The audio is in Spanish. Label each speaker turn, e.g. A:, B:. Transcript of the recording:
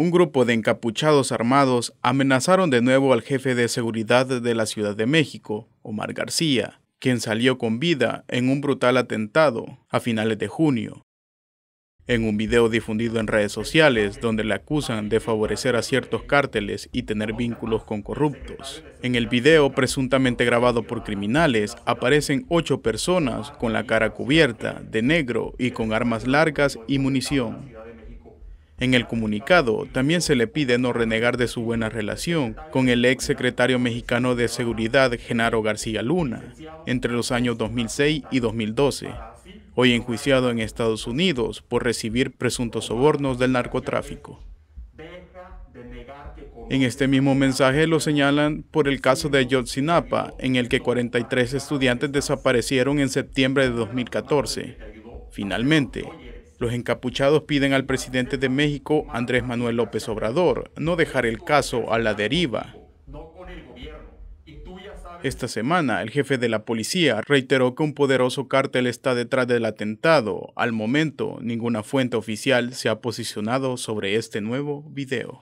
A: un grupo de encapuchados armados amenazaron de nuevo al jefe de seguridad de la Ciudad de México, Omar García, quien salió con vida en un brutal atentado a finales de junio. En un video difundido en redes sociales donde le acusan de favorecer a ciertos cárteles y tener vínculos con corruptos. En el video presuntamente grabado por criminales aparecen ocho personas con la cara cubierta de negro y con armas largas y munición. En el comunicado también se le pide no renegar de su buena relación con el ex secretario mexicano de Seguridad Genaro García Luna entre los años 2006 y 2012, hoy enjuiciado en Estados Unidos por recibir presuntos sobornos del narcotráfico. En este mismo mensaje lo señalan por el caso de Yotzinapa, en el que 43 estudiantes desaparecieron en septiembre de 2014. Finalmente, los encapuchados piden al presidente de México, Andrés Manuel López Obrador, no dejar el caso a la deriva. Esta semana, el jefe de la policía reiteró que un poderoso cártel está detrás del atentado. Al momento, ninguna fuente oficial se ha posicionado sobre este nuevo video.